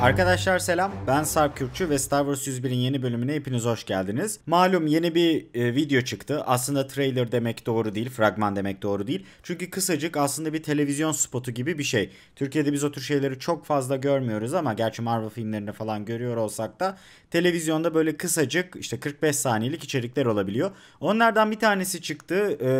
Arkadaşlar selam. Ben Sarp Kürkçü ve Star Wars 101'in yeni bölümüne hepiniz hoş geldiniz. Malum yeni bir e, video çıktı. Aslında trailer demek doğru değil, fragman demek doğru değil. Çünkü kısacık aslında bir televizyon spotu gibi bir şey. Türkiye'de biz o tür şeyleri çok fazla görmüyoruz ama gerçi Marvel filmlerini falan görüyor olsak da televizyonda böyle kısacık işte 45 saniyelik içerikler olabiliyor. Onlardan bir tanesi çıktı. E,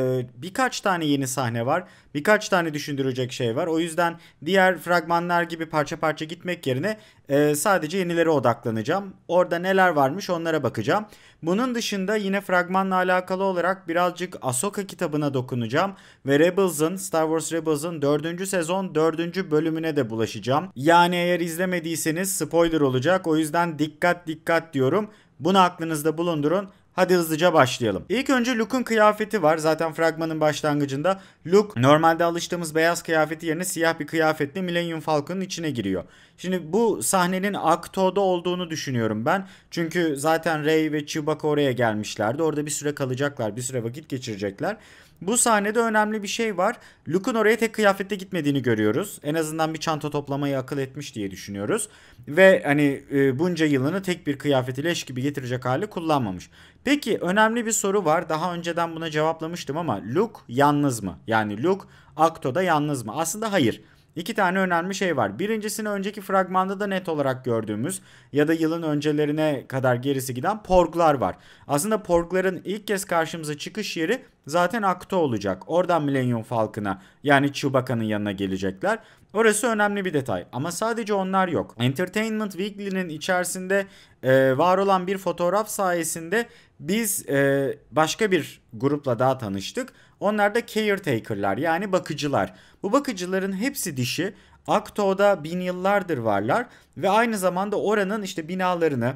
birkaç tane yeni sahne var. Birkaç tane düşündürecek şey var. O yüzden diğer fragmanlar gibi parça parça gitmek yerine e, sadece yenilere odaklanacağım. Orada neler varmış onlara bakacağım. Bunun dışında yine fragmanla alakalı olarak birazcık Ahsoka kitabına dokunacağım. Ve Rebels'ın Star Wars Rebels'ın 4. sezon 4. bölümüne de bulaşacağım. Yani eğer izlemediyseniz spoiler olacak. O yüzden dikkat dikkat diyorum. Bunu aklınızda bulundurun. Hadi hızlıca başlayalım. İlk önce Luke'un kıyafeti var. Zaten fragmanın başlangıcında Luke normalde alıştığımız beyaz kıyafeti yerine siyah bir kıyafetle Millennium Falcon'ın içine giriyor. Şimdi bu sahnenin Akto'da olduğunu düşünüyorum ben. Çünkü zaten Rey ve Chewbacca oraya gelmişlerdi. Orada bir süre kalacaklar, bir süre vakit geçirecekler. Bu sahnede önemli bir şey var. Luke'un oraya tek kıyafette gitmediğini görüyoruz. En azından bir çanta toplamayı akıl etmiş diye düşünüyoruz. Ve hani e, bunca yılını tek bir kıyafeti leş gibi getirecek hali kullanmamış. Peki önemli bir soru var. Daha önceden buna cevaplamıştım ama Luke yalnız mı? Yani Luke Akto'da yalnız mı? Aslında hayır. Hayır İki tane önemli şey var. Birincisini önceki fragmanda da net olarak gördüğümüz ya da yılın öncelerine kadar gerisi giden porglar var. Aslında porgların ilk kez karşımıza çıkış yeri zaten akta olacak. Oradan Millennium Falcon'a yani Chewbacca'nın yanına gelecekler. Orası önemli bir detay ama sadece onlar yok. Entertainment Weekly'nin içerisinde e, var olan bir fotoğraf sayesinde biz e, başka bir grupla daha tanıştık. Onlar da caretaker'lar yani bakıcılar. Bu bakıcıların hepsi dişi. Akto'da bin yıllardır varlar ve aynı zamanda oranın işte binalarını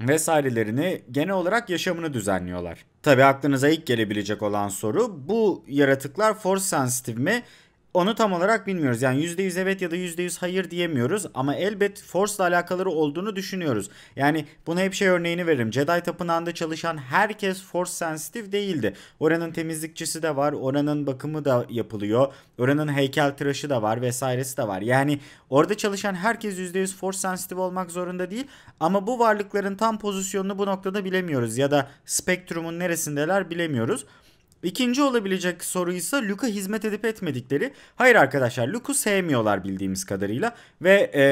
vesairelerini genel olarak yaşamını düzenliyorlar. Tabi aklınıza ilk gelebilecek olan soru bu yaratıklar force sensitive mi onu tam olarak bilmiyoruz. Yani %100 evet ya da %100 hayır diyemiyoruz ama elbet Force'la alakaları olduğunu düşünüyoruz. Yani buna hep şey örneğini veririm. Jedi Tapınağı'nda çalışan herkes Force sensitive değildi. Oranın temizlikçisi de var, oranın bakımı da yapılıyor. Oranın heykel tıraşı da var vesairesi de var. Yani orada çalışan herkes %100 Force sensitive olmak zorunda değil ama bu varlıkların tam pozisyonunu bu noktada bilemiyoruz ya da spektrumun neresindeler bilemiyoruz. İkinci olabilecek soru ise Luke'a hizmet edip etmedikleri. Hayır arkadaşlar Luke'u sevmiyorlar bildiğimiz kadarıyla. Ve e,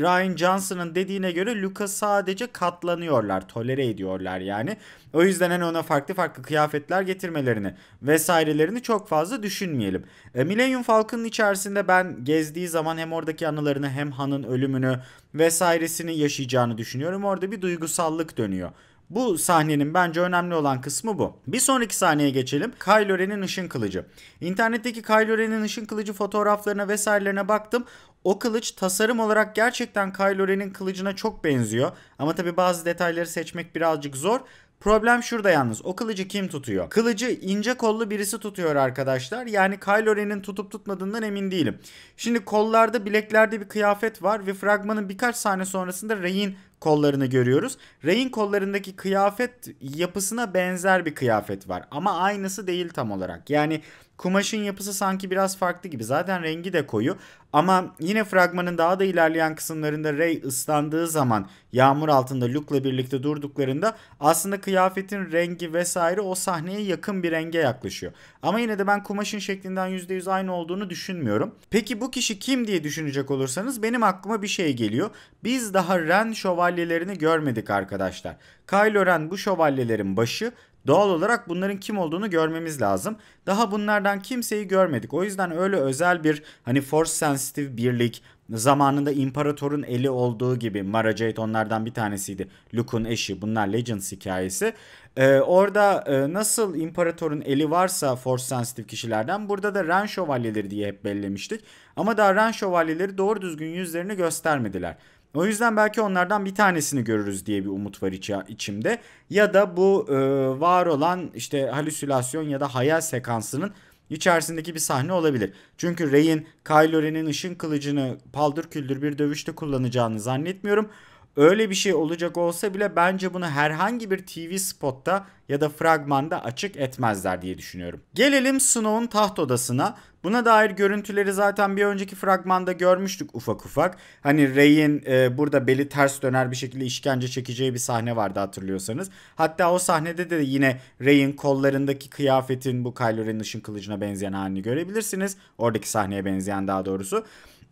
Ryan Johnson'ın dediğine göre Luke'a sadece katlanıyorlar, tolere ediyorlar yani. O yüzden hani ona farklı farklı kıyafetler getirmelerini vesairelerini çok fazla düşünmeyelim. E, Millennium Falcon'ın içerisinde ben gezdiği zaman hem oradaki anılarını hem Han'ın ölümünü vesairesini yaşayacağını düşünüyorum. Orada bir duygusallık dönüyor. Bu sahnenin bence önemli olan kısmı bu. Bir sonraki sahneye geçelim. Kylo Ren'in ışın kılıcı. İnternetteki Kylo Ren'in ışın kılıcı fotoğraflarına vesairelerine baktım. O kılıç tasarım olarak gerçekten Kylo Ren'in kılıcına çok benziyor. Ama tabi bazı detayları seçmek birazcık zor. Problem şurada yalnız. O kılıcı kim tutuyor? Kılıcı ince kollu birisi tutuyor arkadaşlar. Yani Kylo Ren'in tutup tutmadığından emin değilim. Şimdi kollarda bileklerde bir kıyafet var ve fragmanın birkaç saniye sonrasında Rey'in kollarını görüyoruz. Rey'in kollarındaki kıyafet yapısına benzer bir kıyafet var ama aynısı değil tam olarak. Yani kumaşın yapısı sanki biraz farklı gibi. Zaten rengi de koyu ama yine fragmanın daha da ilerleyen kısımlarında Rey ıslandığı zaman yağmur altında Luke'la birlikte durduklarında aslında kıyafetin rengi vesaire o sahneye yakın bir renge yaklaşıyor. Ama yine de ben kumaşın şeklinden %100 aynı olduğunu düşünmüyorum. Peki bu kişi kim diye düşünecek olursanız benim aklıma bir şey geliyor. Biz daha Ren şövalye şövalyelerini görmedik arkadaşlar. Kylo Ren bu şövalyelerin başı Doğal olarak bunların kim olduğunu görmemiz lazım. Daha bunlardan kimseyi görmedik. O yüzden öyle özel bir hani force sensitive birlik zamanında imparatorun eli olduğu gibi Mara Jade onlardan bir tanesiydi. Luke'un eşi bunlar Legends hikayesi. Ee, orada e, nasıl imparatorun eli varsa force sensitive kişilerden burada da Ren şövalyeleri diye hep bellemiştik. Ama daha Ren şövalyeleri doğru düzgün yüzlerini göstermediler. O yüzden belki onlardan bir tanesini görürüz diye bir umut var içi, içimde. Ya da bu e, var olan işte halüsinasyon ya da hayal sekansının içerisindeki bir sahne olabilir. Çünkü Rey'in Kylo Ren'in ışın kılıcını paldır küldür bir dövüşte kullanacağını zannetmiyorum. Öyle bir şey olacak olsa bile bence bunu herhangi bir TV spotta ya da fragmanda açık etmezler diye düşünüyorum. Gelelim Snow'un taht odasına. Buna dair görüntüleri zaten bir önceki fragmanda görmüştük ufak ufak. Hani Rey'in e, burada beli ters döner bir şekilde işkence çekeceği bir sahne vardı hatırlıyorsanız. Hatta o sahnede de yine Rey'in kollarındaki kıyafetin bu Kylo Ren'in ışın kılıcına benzeyen halini görebilirsiniz. Oradaki sahneye benzeyen daha doğrusu.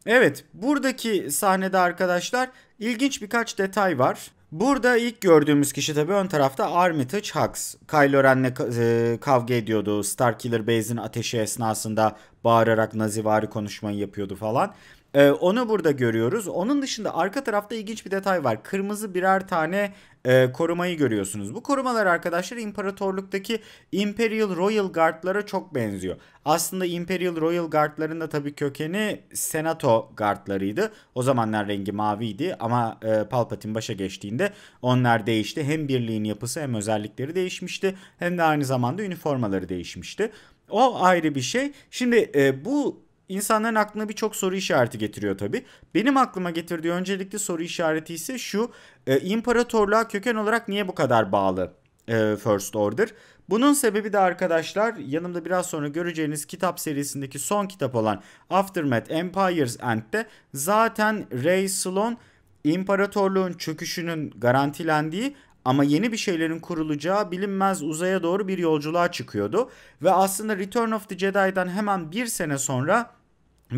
Evet buradaki sahnede arkadaşlar ilginç birkaç detay var. Burada ilk gördüğümüz kişi tabii ön tarafta Armitage Hux. Kylo Ren'le e, kavga ediyordu. Starkiller Base'in ateşi esnasında bağırarak nazivari konuşmayı yapıyordu falan. Ee, onu burada görüyoruz. Onun dışında arka tarafta ilginç bir detay var. Kırmızı birer tane e, korumayı görüyorsunuz. Bu korumalar arkadaşlar imparatorluktaki Imperial Royal Guard'lara çok benziyor. Aslında Imperial Royal Guard'ların da tabii kökeni Senato Guard'larıydı. O zamanlar rengi maviydi ama e, Palpatine başa geçtiğinde onlar değişti. Hem birliğin yapısı hem özellikleri değişmişti. Hem de aynı zamanda üniformaları değişmişti. O ayrı bir şey. Şimdi e, bu insanların aklına birçok soru işareti getiriyor tabi. Benim aklıma getirdiği öncelikli soru işareti ise şu e, imparatorluğa köken olarak niye bu kadar bağlı e, First Order? Bunun sebebi de arkadaşlar yanımda biraz sonra göreceğiniz kitap serisindeki son kitap olan Aftermath Empires End'de zaten Ray Sloan imparatorluğun çöküşünün garantilendiği ama yeni bir şeylerin kurulacağı bilinmez uzaya doğru bir yolculuğa çıkıyordu. Ve aslında Return of the Jedi'dan hemen bir sene sonra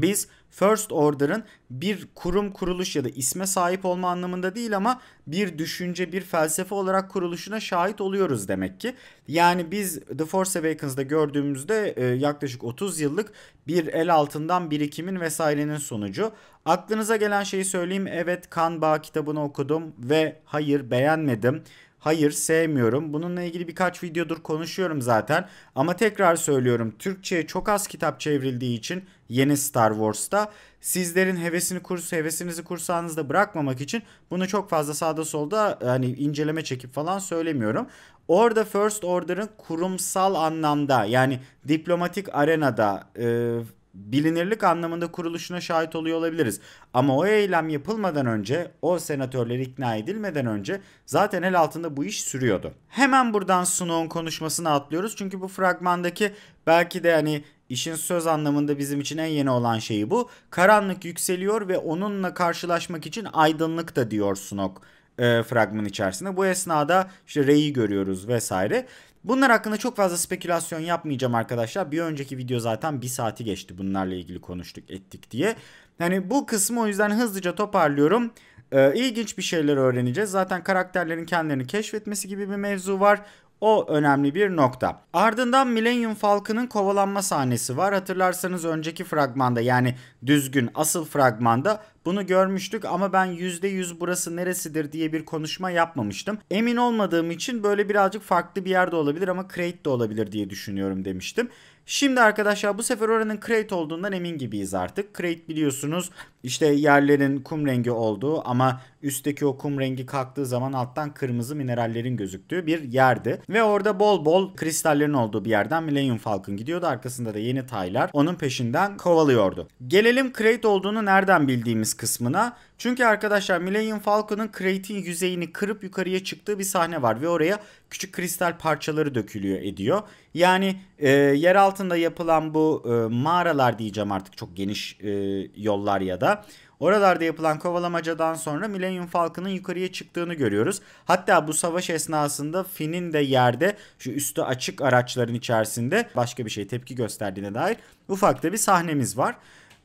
biz first order'ın bir kurum kuruluş ya da isme sahip olma anlamında değil ama bir düşünce bir felsefe olarak kuruluşuna şahit oluyoruz demek ki. Yani biz The Force Awakens'da gördüğümüzde e, yaklaşık 30 yıllık bir el altından birikimin vesairenin sonucu. Aklınıza gelen şeyi söyleyeyim. Evet Kan Bağ kitabını okudum ve hayır beğenmedim. Hayır sevmiyorum. Bununla ilgili birkaç videodur konuşuyorum zaten. Ama tekrar söylüyorum Türkçe'ye çok az kitap çevrildiği için yeni Star Wars'ta sizlerin hevesini kurs hevesinizi kursağınızda bırakmamak için bunu çok fazla sağda solda hani inceleme çekip falan söylemiyorum. Orada First Order'ın kurumsal anlamda yani diplomatik arenada e, bilinirlik anlamında kuruluşuna şahit oluyor olabiliriz. Ama o eylem yapılmadan önce, o senatörler ikna edilmeden önce zaten el altında bu iş sürüyordu. Hemen buradan Snow'un konuşmasını atlıyoruz. Çünkü bu fragmandaki belki de hani işin söz anlamında bizim için en yeni olan şeyi bu. Karanlık yükseliyor ve onunla karşılaşmak için aydınlık da diyor Snoke e, fragman içerisinde. Bu esnada işte Rey'i görüyoruz vesaire. Bunlar hakkında çok fazla spekülasyon yapmayacağım arkadaşlar. Bir önceki video zaten bir saati geçti bunlarla ilgili konuştuk ettik diye. Yani bu kısmı o yüzden hızlıca toparlıyorum. Ee, ilginç bir şeyler öğreneceğiz. Zaten karakterlerin kendilerini keşfetmesi gibi bir mevzu var. O önemli bir nokta. Ardından Millennium Falcon'ın kovalanma sahnesi var. Hatırlarsanız önceki fragmanda yani düzgün asıl fragmanda bunu görmüştük ama ben %100 burası neresidir diye bir konuşma yapmamıştım. Emin olmadığım için böyle birazcık farklı bir yerde olabilir ama crate de olabilir diye düşünüyorum demiştim. Şimdi arkadaşlar bu sefer oranın crate olduğundan emin gibiyiz artık. Crate biliyorsunuz işte yerlerin kum rengi olduğu ama üstteki o kum rengi kalktığı zaman alttan kırmızı minerallerin gözüktüğü bir yerdi. Ve orada bol bol kristallerin olduğu bir yerden Millennium Falcon gidiyordu. Arkasında da yeni taylar onun peşinden kovalıyordu. Gelelim krayt olduğunu nereden bildiğimiz kısmına. Çünkü arkadaşlar Millennium Falcon'ın kraytin yüzeyini kırıp yukarıya çıktığı bir sahne var ve oraya küçük kristal parçaları dökülüyor ediyor. Yani e, yer altında yapılan bu e, mağaralar diyeceğim artık çok geniş e, yollar ya da Amerika'da. Oralarda yapılan kovalamacadan sonra Millennium Falcon'ın yukarıya çıktığını görüyoruz. Hatta bu savaş esnasında Finn'in de yerde şu üstü açık araçların içerisinde başka bir şey tepki gösterdiğine dair ufakta bir sahnemiz var.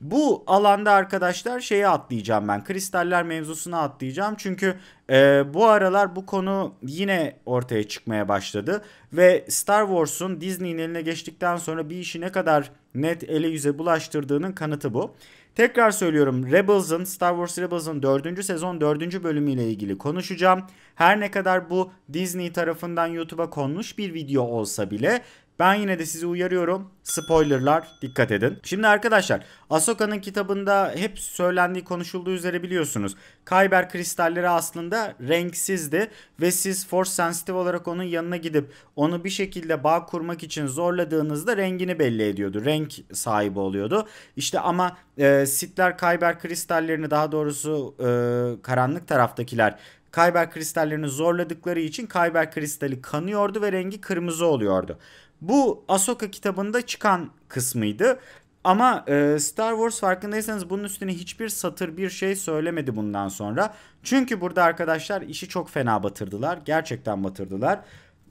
Bu alanda arkadaşlar şeyi atlayacağım ben. Kristaller mevzusuna atlayacağım. Çünkü e, bu aralar bu konu yine ortaya çıkmaya başladı. Ve Star Wars'un Disney'in eline geçtikten sonra bir işi ne kadar net ele yüze bulaştırdığının kanıtı bu. Tekrar söylüyorum Rebels'ın Star Wars Rebels'ın 4. sezon 4. bölümüyle ilgili konuşacağım. Her ne kadar bu Disney tarafından YouTube'a konmuş bir video olsa bile ben yine de sizi uyarıyorum. Spoilerlar dikkat edin. Şimdi arkadaşlar Ahsoka'nın kitabında hep söylendiği konuşulduğu üzere biliyorsunuz. Kyber kristalleri aslında renksizdi ve siz force sensitive olarak onun yanına gidip onu bir şekilde bağ kurmak için zorladığınızda rengini belli ediyordu. Renk sahibi oluyordu. İşte ama e, Sith'ler Kyber kristallerini daha doğrusu e, karanlık taraftakiler Kyber kristallerini zorladıkları için Kyber kristali kanıyordu ve rengi kırmızı oluyordu. Bu Asoka kitabında çıkan kısmıydı. Ama e, Star Wars farkındaysanız bunun üstüne hiçbir satır bir şey söylemedi bundan sonra. Çünkü burada arkadaşlar işi çok fena batırdılar. Gerçekten batırdılar.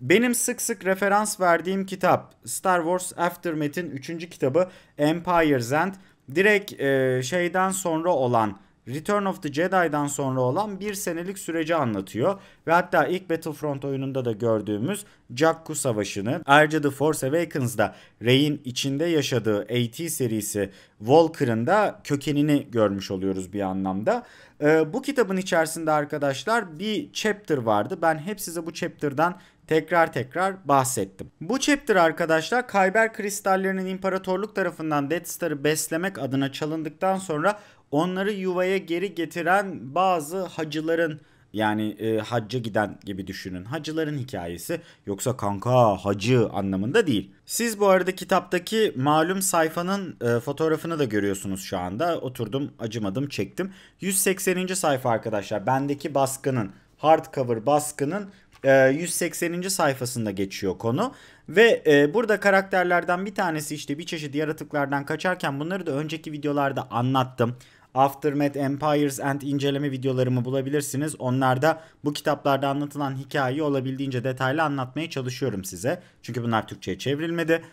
Benim sık sık referans verdiğim kitap Star Wars Aftermath'in 3. kitabı Empire's End. Direkt e, şeyden sonra olan Return of the Jedi'dan sonra olan bir senelik süreci anlatıyor. Ve hatta ilk Battlefront oyununda da gördüğümüz Jakku Savaşı'nı ayrıca The Force Awakens'da Rey'in içinde yaşadığı AT serisi Walker'ın da kökenini görmüş oluyoruz bir anlamda. Ee, bu kitabın içerisinde arkadaşlar bir chapter vardı. Ben hep size bu chapter'dan tekrar tekrar bahsettim. Bu chapter arkadaşlar Kyber kristallerinin imparatorluk tarafından Death Star'ı beslemek adına çalındıktan sonra onları yuvaya geri getiren bazı hacıların yani e, hacca giden gibi düşünün. Hacıların hikayesi yoksa kanka hacı anlamında değil. Siz bu arada kitaptaki malum sayfanın e, fotoğrafını da görüyorsunuz şu anda. Oturdum acımadım çektim. 180. sayfa arkadaşlar bendeki baskının hardcover baskının e, 180. sayfasında geçiyor konu. Ve e, burada karakterlerden bir tanesi işte bir çeşit yaratıklardan kaçarken bunları da önceki videolarda anlattım. Aftermath Empires and inceleme videolarımı bulabilirsiniz. Onlarda bu kitaplarda anlatılan hikayeyi olabildiğince detaylı anlatmaya çalışıyorum size. Çünkü bunlar Türkçe'ye çevrilmedi.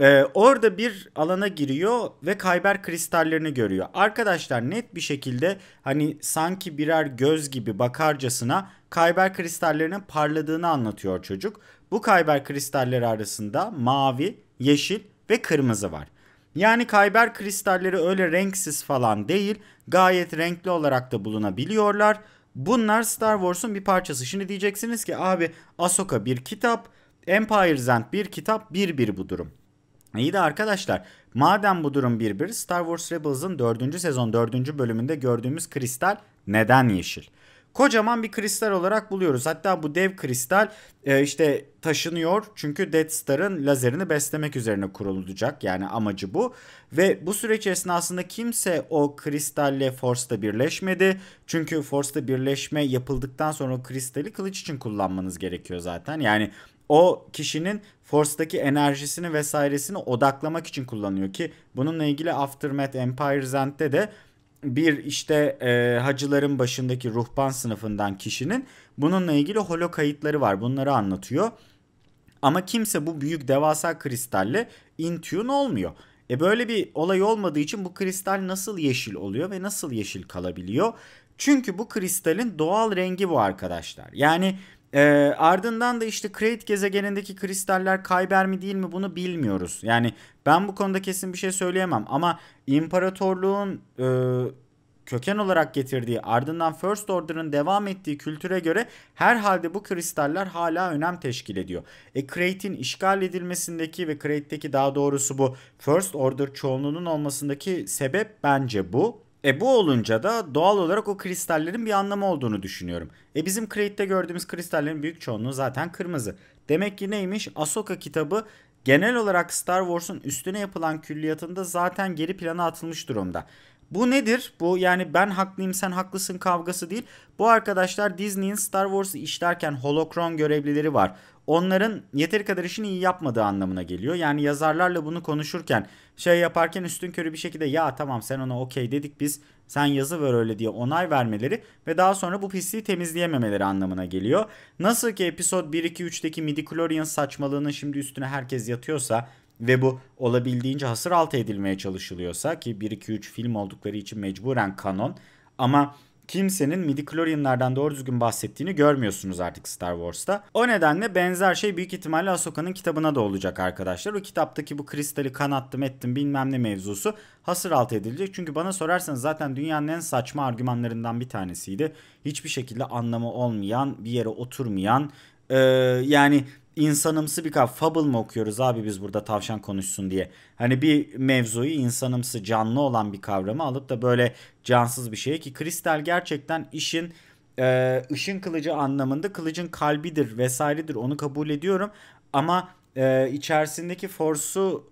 Ee, orada bir alana giriyor ve kayber kristallerini görüyor. Arkadaşlar net bir şekilde hani sanki birer göz gibi bakarcasına kayber kristallerinin parladığını anlatıyor çocuk. Bu kayber kristalleri arasında mavi, yeşil ve kırmızı var. Yani kayber kristalleri öyle renksiz falan değil, gayet renkli olarak da bulunabiliyorlar. Bunlar Star Wars'un bir parçası. Şimdi diyeceksiniz ki abi Asoka bir kitap, Empire's End bir kitap, bir bir bu durum. İyi de arkadaşlar madem bu durum bir bir Star Wars Rebels'ın 4. sezon 4. bölümünde gördüğümüz kristal neden yeşil? kocaman bir kristal olarak buluyoruz. Hatta bu dev kristal e, işte taşınıyor çünkü Death Star'ın lazerini beslemek üzerine kurulacak yani amacı bu. Ve bu süreç esnasında kimse o kristalle Force'da birleşmedi. Çünkü Force'da birleşme yapıldıktan sonra o kristali kılıç için kullanmanız gerekiyor zaten. Yani o kişinin Force'daki enerjisini vesairesini odaklamak için kullanıyor ki bununla ilgili Aftermath Empire End'de de bir işte e, hacıların başındaki ruhban sınıfından kişinin bununla ilgili holo kayıtları var. Bunları anlatıyor. Ama kimse bu büyük devasa kristalle in tune olmuyor. E böyle bir olay olmadığı için bu kristal nasıl yeşil oluyor ve nasıl yeşil kalabiliyor? Çünkü bu kristalin doğal rengi bu arkadaşlar. Yani e, ardından da işte Krayt gezegenindeki kristaller Kayber mi değil mi bunu bilmiyoruz. Yani ben bu konuda kesin bir şey söyleyemem ama imparatorluğun e, köken olarak getirdiği ardından First Order'ın devam ettiği kültüre göre herhalde bu kristaller hala önem teşkil ediyor. E Krayt'in işgal edilmesindeki ve Krayt'teki daha doğrusu bu First Order çoğunluğunun olmasındaki sebep bence bu. E bu olunca da doğal olarak o kristallerin bir anlamı olduğunu düşünüyorum. E bizim Crate'de gördüğümüz kristallerin büyük çoğunluğu zaten kırmızı. Demek ki neymiş? Asoka kitabı genel olarak Star Wars'un üstüne yapılan külliyatında zaten geri plana atılmış durumda. Bu nedir? Bu yani ben haklıyım sen haklısın kavgası değil. Bu arkadaşlar Disney'in Star Wars'ı işlerken holokron görevlileri var onların yeteri kadar işini iyi yapmadığı anlamına geliyor. Yani yazarlarla bunu konuşurken şey yaparken üstün körü bir şekilde ya tamam sen ona okey dedik biz sen yazı ver öyle diye onay vermeleri ve daha sonra bu pisliği temizleyememeleri anlamına geliyor. Nasıl ki episod 1-2-3'teki midichlorian saçmalığının şimdi üstüne herkes yatıyorsa ve bu olabildiğince hasır altı edilmeye çalışılıyorsa ki 1-2-3 film oldukları için mecburen kanon ama kimsenin midichlorianlardan doğru düzgün bahsettiğini görmüyorsunuz artık Star Wars'ta. O nedenle benzer şey büyük ihtimalle Ahsoka'nın kitabına da olacak arkadaşlar. O kitaptaki bu kristali kanattım ettim bilmem ne mevzusu hasır altı edilecek. Çünkü bana sorarsanız zaten dünyanın en saçma argümanlarından bir tanesiydi. Hiçbir şekilde anlamı olmayan, bir yere oturmayan, ee, yani insanımsı bir kavram. Fable mı okuyoruz abi biz burada tavşan konuşsun diye. Hani bir mevzuyu insanımsı canlı olan bir kavramı alıp da böyle cansız bir şey ki Kristal gerçekten işin e, ışın kılıcı anlamında kılıcın kalbidir vesairedir onu kabul ediyorum. Ama e, içerisindeki forsu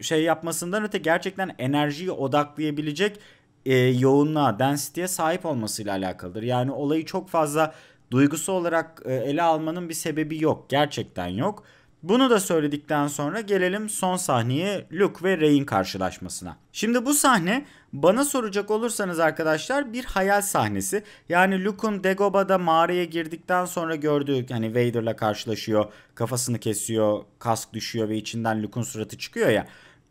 şey yapmasından öte gerçekten enerjiyi odaklayabilecek e, yoğunluğa, density'ye sahip olmasıyla alakalıdır. Yani olayı çok fazla duygusu olarak e, ele almanın bir sebebi yok. Gerçekten yok. Bunu da söyledikten sonra gelelim son sahneye Luke ve Rey'in karşılaşmasına. Şimdi bu sahne bana soracak olursanız arkadaşlar bir hayal sahnesi. Yani Luke'un Dagobah'da mağaraya girdikten sonra gördüğü hani Vader'la karşılaşıyor, kafasını kesiyor, kask düşüyor ve içinden Luke'un suratı çıkıyor ya.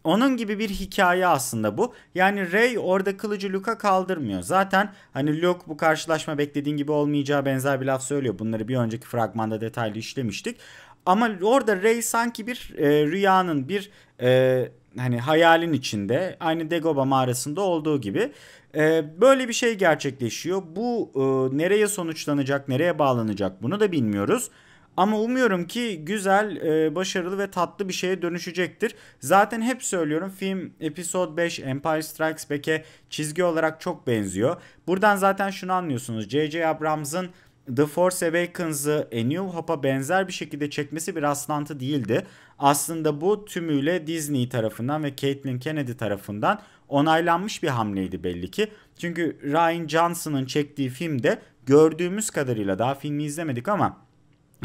Onun gibi bir hikaye aslında bu. Yani Rey orada kılıcı Luke'a kaldırmıyor. Zaten hani Luke bu karşılaşma beklediğin gibi olmayacağı benzer bir laf söylüyor. Bunları bir önceki fragmanda detaylı işlemiştik. Ama orada Rey sanki bir e, rüyanın bir e, hani hayalin içinde aynı Degoba mağarasında olduğu gibi e, böyle bir şey gerçekleşiyor. Bu e, nereye sonuçlanacak, nereye bağlanacak bunu da bilmiyoruz. Ama umuyorum ki güzel, e, başarılı ve tatlı bir şeye dönüşecektir. Zaten hep söylüyorum film Episode 5 Empire Strikes Back'e çizgi olarak çok benziyor. Buradan zaten şunu anlıyorsunuz. J.J. Abrams'ın The Force Awakens'ı A New Hope'a benzer bir şekilde çekmesi bir aslantı değildi. Aslında bu tümüyle Disney tarafından ve Caitlin Kennedy tarafından onaylanmış bir hamleydi belli ki. Çünkü Ryan Johnson'ın çektiği filmde gördüğümüz kadarıyla daha filmi izlemedik ama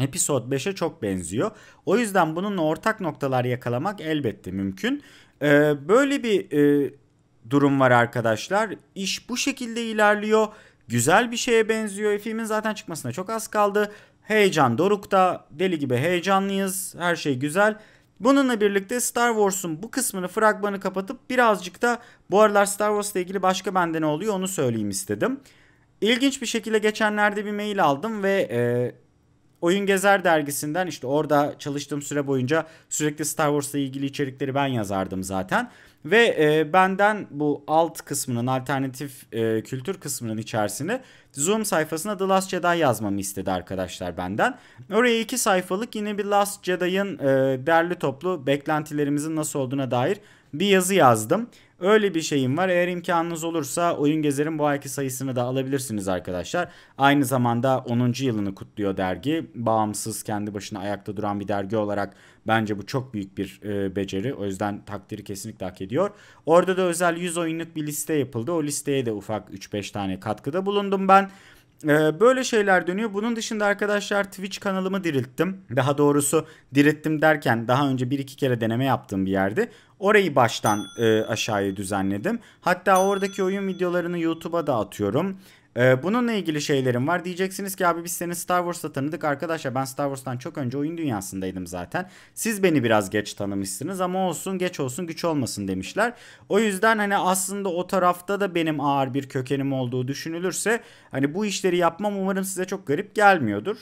Episode 5'e çok benziyor. O yüzden bununla ortak noktalar yakalamak elbette mümkün. Ee, böyle bir e, durum var arkadaşlar. İş bu şekilde ilerliyor. Güzel bir şeye benziyor. E, filmin zaten çıkmasına çok az kaldı. Heyecan dorukta. Deli gibi heyecanlıyız. Her şey güzel. Bununla birlikte Star Wars'un bu kısmını fragmanı kapatıp birazcık da bu aralar Star Wars'la ilgili başka bende ne oluyor onu söyleyeyim istedim. İlginç bir şekilde geçenlerde bir mail aldım ve e, Oyun Gezer dergisinden işte orada çalıştığım süre boyunca sürekli Star Wars'la ilgili içerikleri ben yazardım zaten. Ve e, benden bu alt kısmının alternatif e, kültür kısmının içerisine Zoom sayfasına The Last Jedi yazmamı istedi arkadaşlar benden. Oraya iki sayfalık yine bir Last Jedi'ın e, derli toplu beklentilerimizin nasıl olduğuna dair bir yazı yazdım. Öyle bir şeyim var. Eğer imkanınız olursa Oyun Gezer'in bu ayki sayısını da alabilirsiniz arkadaşlar. Aynı zamanda 10. yılını kutluyor dergi. Bağımsız, kendi başına ayakta duran bir dergi olarak bence bu çok büyük bir e, beceri. O yüzden takdiri kesinlikle hak ediyor. Orada da özel 100 oyunluk bir liste yapıldı. O listeye de ufak 3-5 tane katkıda bulundum ben. E, böyle şeyler dönüyor. Bunun dışında arkadaşlar Twitch kanalımı dirilttim. Daha doğrusu dirilttim derken daha önce bir iki kere deneme yaptığım bir yerde. Orayı baştan e, aşağıya düzenledim. Hatta oradaki oyun videolarını YouTube'a da atıyorum. E, bununla ilgili şeylerim var. Diyeceksiniz ki abi biz seni Star Wars'ta tanıdık. Arkadaşlar ben Star Wars'tan çok önce oyun dünyasındaydım zaten. Siz beni biraz geç tanımışsınız ama olsun geç olsun güç olmasın demişler. O yüzden hani aslında o tarafta da benim ağır bir kökenim olduğu düşünülürse hani bu işleri yapmam umarım size çok garip gelmiyordur.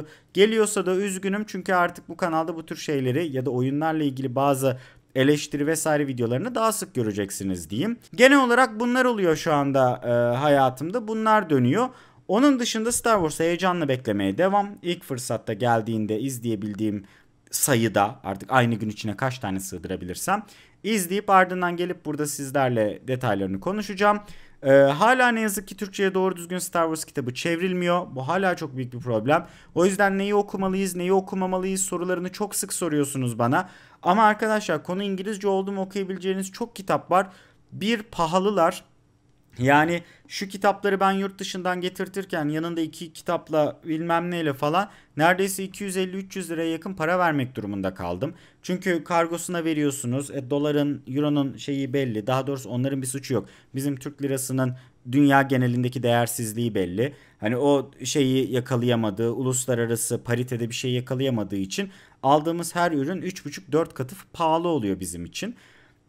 E, geliyorsa da üzgünüm çünkü artık bu kanalda bu tür şeyleri ya da oyunlarla ilgili bazı eleştiri vesaire videolarını daha sık göreceksiniz diyeyim. Genel olarak bunlar oluyor şu anda e, hayatımda. Bunlar dönüyor. Onun dışında Star Wars'ı heyecanla beklemeye devam. İlk fırsatta geldiğinde izleyebildiğim sayıda artık aynı gün içine kaç tane sığdırabilirsem izleyip ardından gelip burada sizlerle detaylarını konuşacağım. Ee, hala ne yazık ki Türkçe'ye doğru düzgün Star Wars kitabı çevrilmiyor. Bu hala çok büyük bir problem. O yüzden neyi okumalıyız, neyi okumamalıyız sorularını çok sık soruyorsunuz bana. Ama arkadaşlar konu İngilizce oldu mu okuyabileceğiniz çok kitap var. Bir pahalılar yani şu kitapları ben yurt dışından getirtirken yanında iki kitapla bilmem neyle falan neredeyse 250-300 liraya yakın para vermek durumunda kaldım. Çünkü kargosuna veriyorsunuz. E, doların, euronun şeyi belli. Daha doğrusu onların bir suçu yok. Bizim Türk lirasının dünya genelindeki değersizliği belli. Hani o şeyi yakalayamadığı, uluslararası paritede bir şey yakalayamadığı için aldığımız her ürün 3,5-4 katı pahalı oluyor bizim için.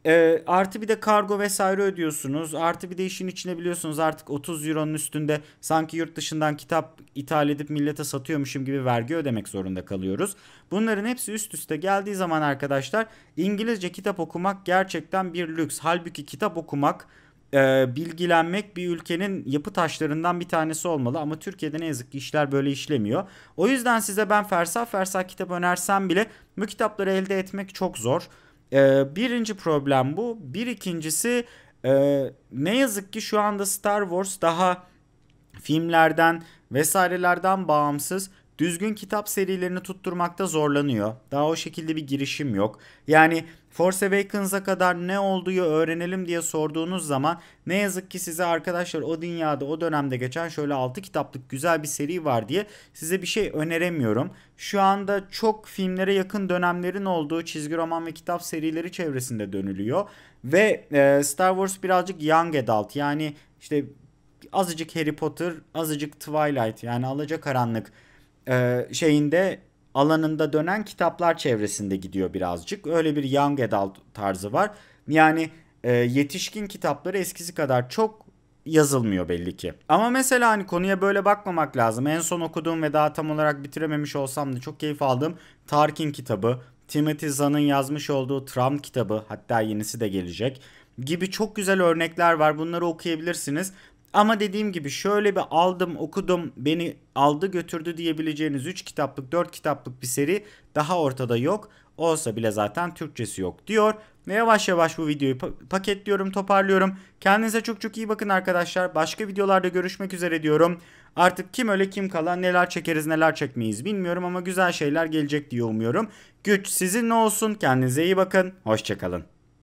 E, artı bir de kargo vesaire ödüyorsunuz. Artı bir de işin içine biliyorsunuz artık 30 euronun üstünde sanki yurt dışından kitap ithal edip millete satıyormuşum gibi vergi ödemek zorunda kalıyoruz. Bunların hepsi üst üste geldiği zaman arkadaşlar İngilizce kitap okumak gerçekten bir lüks. Halbuki kitap okumak e, bilgilenmek bir ülkenin yapı taşlarından bir tanesi olmalı ama Türkiye'de ne yazık ki işler böyle işlemiyor. O yüzden size ben fersah fersah kitap önersem bile bu kitapları elde etmek çok zor. E, birinci problem bu. Bir ikincisi e, ne yazık ki şu anda Star Wars daha filmlerden vesairelerden bağımsız düzgün kitap serilerini tutturmakta zorlanıyor. Daha o şekilde bir girişim yok. Yani Force Awakens'a kadar ne olduğu öğrenelim diye sorduğunuz zaman ne yazık ki size arkadaşlar o dünyada o dönemde geçen şöyle 6 kitaplık güzel bir seri var diye size bir şey öneremiyorum. Şu anda çok filmlere yakın dönemlerin olduğu çizgi roman ve kitap serileri çevresinde dönülüyor. Ve e, Star Wars birazcık young adult yani işte azıcık Harry Potter, azıcık Twilight yani alacakaranlık karanlık e, şeyinde alanında dönen kitaplar çevresinde gidiyor birazcık. Öyle bir young adult tarzı var. Yani e, yetişkin kitapları eskisi kadar çok yazılmıyor belli ki. Ama mesela hani konuya böyle bakmamak lazım. En son okuduğum ve daha tam olarak bitirememiş olsam da çok keyif aldığım Tarkin kitabı, Timothy Zahn'ın yazmış olduğu Trump kitabı hatta yenisi de gelecek gibi çok güzel örnekler var. Bunları okuyabilirsiniz. Ama dediğim gibi şöyle bir aldım okudum beni aldı götürdü diyebileceğiniz 3 kitaplık 4 kitaplık bir seri daha ortada yok. Olsa bile zaten Türkçesi yok diyor. Ve yavaş yavaş bu videoyu paketliyorum toparlıyorum. Kendinize çok çok iyi bakın arkadaşlar. Başka videolarda görüşmek üzere diyorum. Artık kim öyle kim kala, neler çekeriz neler çekmeyiz bilmiyorum ama güzel şeyler gelecek diye umuyorum. Güç sizinle olsun kendinize iyi bakın. Hoşçakalın.